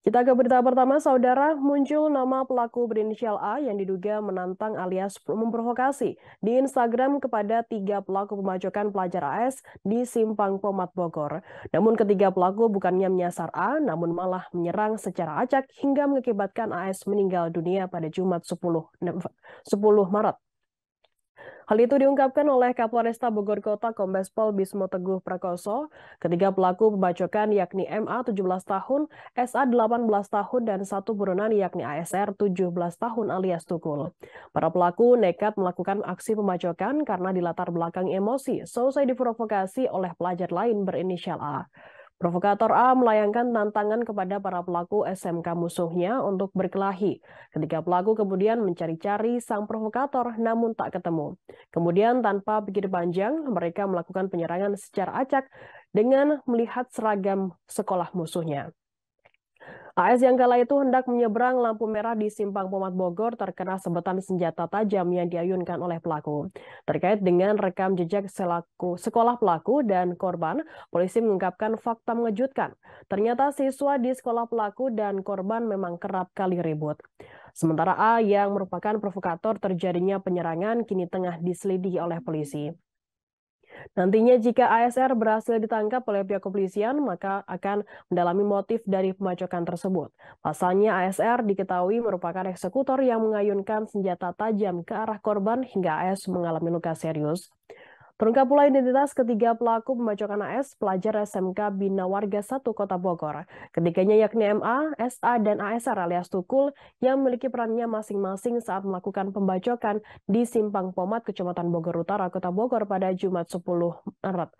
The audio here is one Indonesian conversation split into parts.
Kita ke berita pertama, saudara, muncul nama pelaku berinisial A yang diduga menantang alias memprovokasi di Instagram kepada tiga pelaku pemajukan pelajar AS di Simpang Pomat Bogor. Namun ketiga pelaku bukannya menyasar A, namun malah menyerang secara acak hingga mengakibatkan AS meninggal dunia pada Jumat 10, 10 Maret. Hal itu diungkapkan oleh Kapolresta Bogor Kota Kombes Pol Bismo Teguh Prakoso. Ketiga pelaku pembacokan yakni MA 17 tahun, SA 18 tahun, dan satu buronan yakni ASR 17 tahun alias Tukul. Para pelaku nekat melakukan aksi pembacokan karena dilatar belakang emosi, selesai diprovokasi oleh pelajar lain berinisial A. Provokator A melayangkan tantangan kepada para pelaku SMK musuhnya untuk berkelahi. Ketika pelaku kemudian mencari-cari sang provokator namun tak ketemu. Kemudian tanpa pikir panjang, mereka melakukan penyerangan secara acak dengan melihat seragam sekolah musuhnya. AS yang kala itu hendak menyeberang lampu merah di simpang Pomat Bogor terkena sebetan senjata tajam yang diayunkan oleh pelaku. Terkait dengan rekam jejak selaku sekolah pelaku dan korban, polisi mengungkapkan fakta mengejutkan. Ternyata siswa di sekolah pelaku dan korban memang kerap kali ribut. Sementara A yang merupakan provokator terjadinya penyerangan kini tengah diselidiki oleh polisi. Nantinya jika ASR berhasil ditangkap oleh pihak kepolisian, maka akan mendalami motif dari pembacokan tersebut. Pasalnya ASR diketahui merupakan eksekutor yang mengayunkan senjata tajam ke arah korban hingga AS mengalami luka serius. Terungkap pula identitas ketiga pelaku pembacokan AS, pelajar SMK Bina Warga 1 Kota Bogor. Ketiganya yakni MA, SA, dan ASR alias Tukul yang memiliki perannya masing-masing saat melakukan pembacokan di Simpang Pomat, Kecamatan Bogor Utara, Kota Bogor pada Jumat 10 Maret.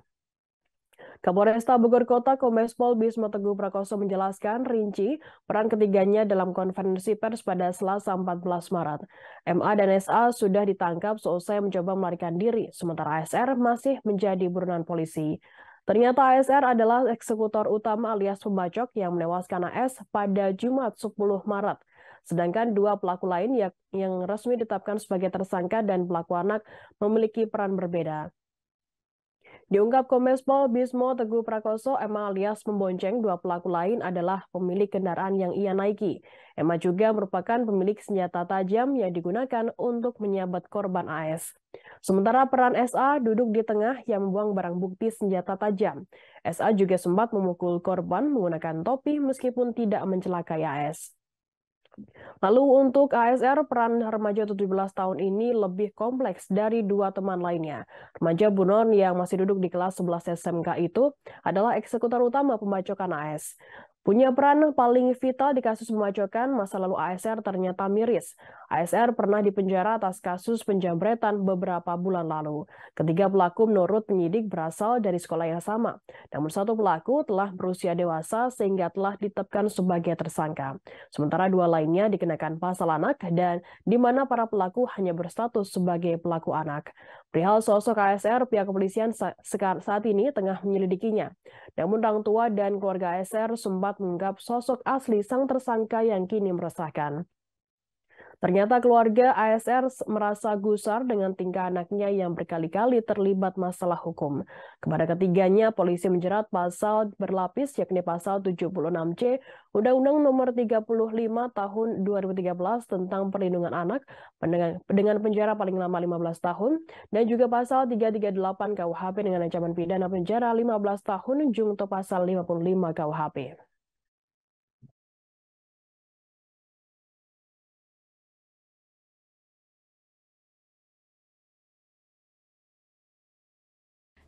Kapolresta Bogor Kota Kombes Pol Bismo Teguh Prakoso menjelaskan rinci peran ketiganya dalam konferensi pers pada Selasa 14 Maret. MA dan SA sudah ditangkap seusai mencoba melarikan diri, sementara ASR masih menjadi buronan polisi. Ternyata ASR adalah eksekutor utama alias pembacok yang menewaskan AS pada Jumat 10 Maret. Sedangkan dua pelaku lain yang resmi ditetapkan sebagai tersangka dan pelaku anak memiliki peran berbeda. Diungkap Kombes Pol Bismo Teguh Prakoso, Emma alias membonceng dua pelaku lain adalah pemilik kendaraan yang ia naiki. Emma juga merupakan pemilik senjata tajam yang digunakan untuk menyabet korban AS. Sementara peran SA duduk di tengah yang membuang barang bukti senjata tajam. SA juga sempat memukul korban menggunakan topi meskipun tidak mencelakai AS. Lalu untuk ASR, peran remaja 17 tahun ini lebih kompleks dari dua teman lainnya. Remaja Bunon yang masih duduk di kelas 11 SMK itu adalah eksekutor utama pembacokan AS. Punya peran paling vital di kasus memajukan masa lalu ASR ternyata miris. ASR pernah dipenjara atas kasus penjambretan beberapa bulan lalu. Ketiga pelaku menurut penyidik berasal dari sekolah yang sama. Namun satu pelaku telah berusia dewasa sehingga telah ditetapkan sebagai tersangka. Sementara dua lainnya dikenakan pasal anak dan di mana para pelaku hanya berstatus sebagai pelaku anak. Perihal sosok ASR, pihak kepolisian saat ini tengah menyelidikinya. Namun orang tua dan keluarga ASR sempat menganggap sosok asli sang tersangka yang kini meresahkan. Ternyata keluarga ASR merasa gusar dengan tingkah anaknya yang berkali-kali terlibat masalah hukum. Kepada ketiganya, polisi menjerat pasal berlapis yakni pasal 76C Undang-Undang Nomor 35 Tahun 2013 tentang Perlindungan Anak dengan, penjara paling lama 15 tahun dan juga pasal 338 KUHP dengan ancaman pidana penjara 15 tahun jungto pasal 55 KUHP.